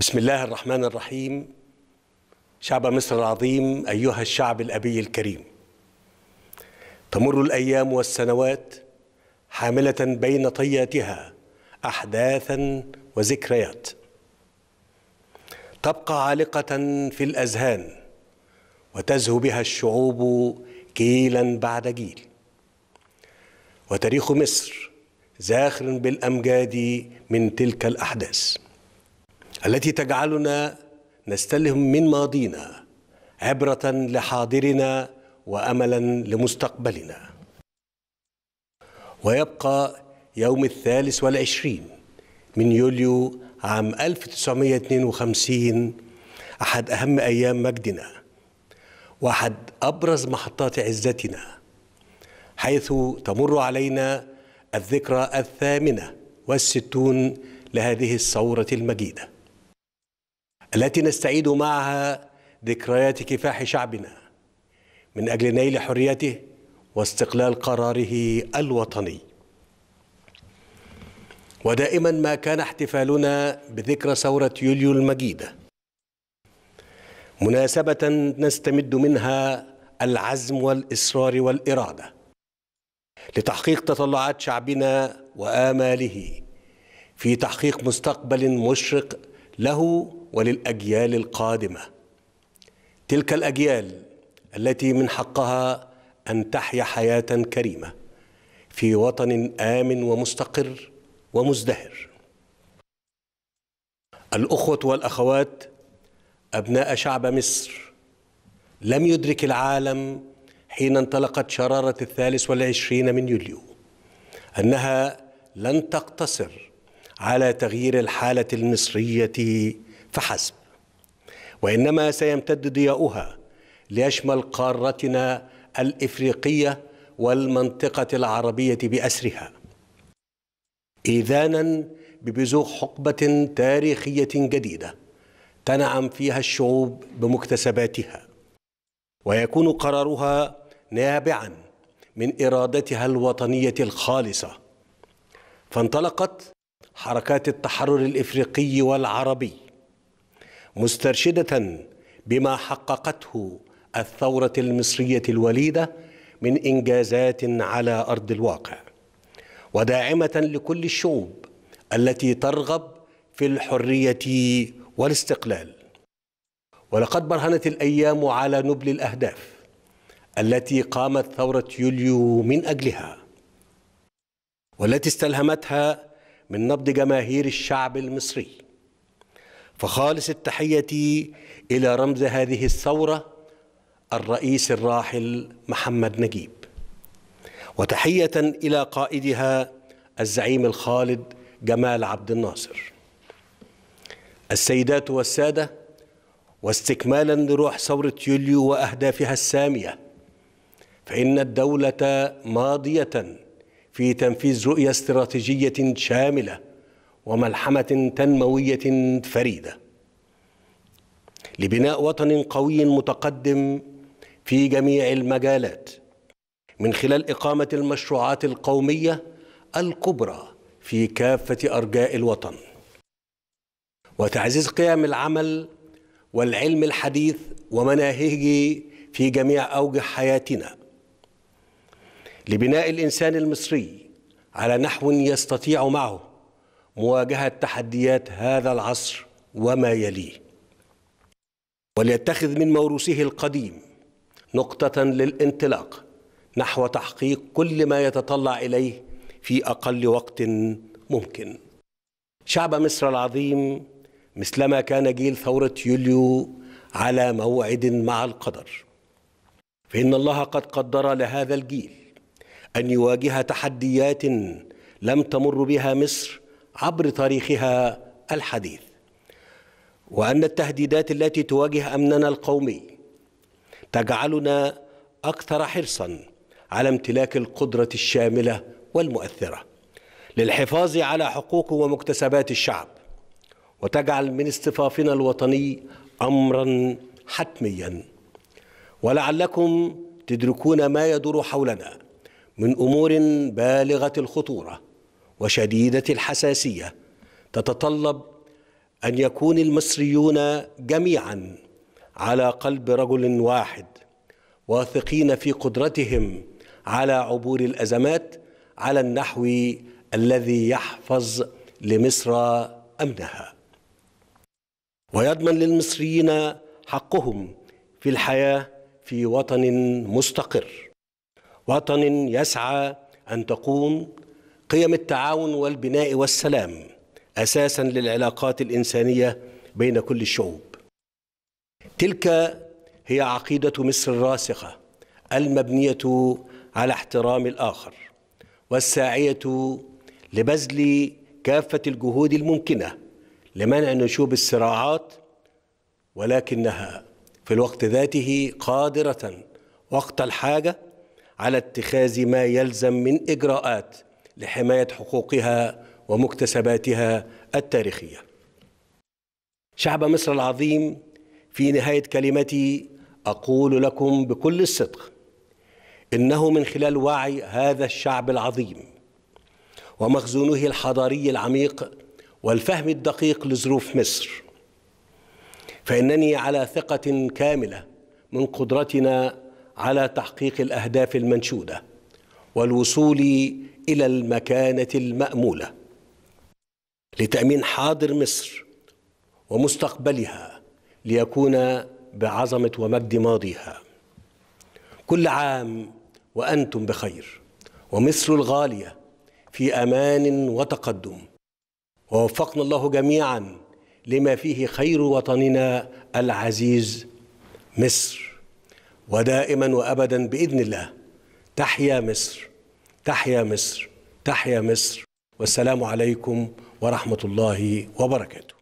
بسم الله الرحمن الرحيم شعب مصر العظيم أيها الشعب الأبي الكريم تمر الأيام والسنوات حاملة بين طياتها أحداثا وذكريات تبقى عالقة في الأذهان وتزهو بها الشعوب جيلا بعد جيل وتاريخ مصر زاخر بالأمجاد من تلك الأحداث التي تجعلنا نستلهم من ماضينا عبرة لحاضرنا وأملا لمستقبلنا ويبقى يوم الثالث والعشرين من يوليو عام 1952 أحد أهم أيام مجدنا وأحد أبرز محطات عزتنا حيث تمر علينا الذكرى الثامنة والستون لهذه الثورة المجيده التي نستعيد معها ذكريات كفاح شعبنا من أجل نيل حريته واستقلال قراره الوطني ودائما ما كان احتفالنا بذكرى ثورة يوليو المجيدة مناسبة نستمد منها العزم والإصرار والإرادة لتحقيق تطلعات شعبنا وآماله في تحقيق مستقبل مشرق له وللاجيال القادمه تلك الاجيال التي من حقها ان تحيا حياه كريمه في وطن امن ومستقر ومزدهر الاخوه والاخوات ابناء شعب مصر لم يدرك العالم حين انطلقت شراره الثالث والعشرين من يوليو انها لن تقتصر على تغيير الحاله المصريه فحسب وإنما سيمتد ضياؤها ليشمل قارتنا الإفريقية والمنطقة العربية بأسرها إذانا ببزوغ حقبة تاريخية جديدة تنعم فيها الشعوب بمكتسباتها ويكون قرارها نابعا من إرادتها الوطنية الخالصة فانطلقت حركات التحرر الإفريقي والعربي مسترشده بما حققته الثوره المصريه الوليده من انجازات على ارض الواقع وداعمه لكل الشعوب التي ترغب في الحريه والاستقلال ولقد برهنت الايام على نبل الاهداف التي قامت ثوره يوليو من اجلها والتي استلهمتها من نبض جماهير الشعب المصري فخالص التحية إلى رمز هذه الثورة الرئيس الراحل محمد نجيب وتحية إلى قائدها الزعيم الخالد جمال عبد الناصر السيدات والسادة واستكمالا لروح ثورة يوليو وأهدافها السامية فإن الدولة ماضية في تنفيذ رؤية استراتيجية شاملة وملحمة تنموية فريدة لبناء وطن قوي متقدم في جميع المجالات من خلال إقامة المشروعات القومية الكبرى في كافة أرجاء الوطن وتعزيز قيم العمل والعلم الحديث ومناهجه في جميع أوجه حياتنا لبناء الإنسان المصري على نحو يستطيع معه مواجهة تحديات هذا العصر وما يليه وليتخذ من موروثه القديم نقطة للانطلاق نحو تحقيق كل ما يتطلع إليه في أقل وقت ممكن شعب مصر العظيم مثلما كان جيل ثورة يوليو على موعد مع القدر فإن الله قد قدر لهذا الجيل أن يواجه تحديات لم تمر بها مصر عبر تاريخها الحديث وأن التهديدات التي تواجه أمننا القومي تجعلنا أكثر حرصا على امتلاك القدرة الشاملة والمؤثرة للحفاظ على حقوق ومكتسبات الشعب وتجعل من اصطفافنا الوطني أمرا حتميا ولعلكم تدركون ما يدور حولنا من أمور بالغة الخطورة وشديدة الحساسية تتطلب أن يكون المصريون جميعا على قلب رجل واحد واثقين في قدرتهم على عبور الأزمات على النحو الذي يحفظ لمصر أمنها ويضمن للمصريين حقهم في الحياة في وطن مستقر وطن يسعى أن تقوم قيم التعاون والبناء والسلام اساسا للعلاقات الانسانيه بين كل الشعوب تلك هي عقيده مصر الراسخه المبنيه على احترام الاخر والساعيه لبذل كافه الجهود الممكنه لمنع نشوب الصراعات ولكنها في الوقت ذاته قادره وقت الحاجه على اتخاذ ما يلزم من اجراءات لحماية حقوقها ومكتسباتها التاريخية شعب مصر العظيم في نهاية كلمتي أقول لكم بكل الصدق إنه من خلال وعي هذا الشعب العظيم ومخزونه الحضاري العميق والفهم الدقيق لظروف مصر فإنني على ثقة كاملة من قدرتنا على تحقيق الأهداف المنشودة والوصول الى المكانه الماموله لتامين حاضر مصر ومستقبلها ليكون بعظمه ومجد ماضيها كل عام وانتم بخير ومصر الغاليه في امان وتقدم ووفقنا الله جميعا لما فيه خير وطننا العزيز مصر ودائما وابدا باذن الله تحيا مصر تحيا مصر تحيا مصر والسلام عليكم ورحمه الله وبركاته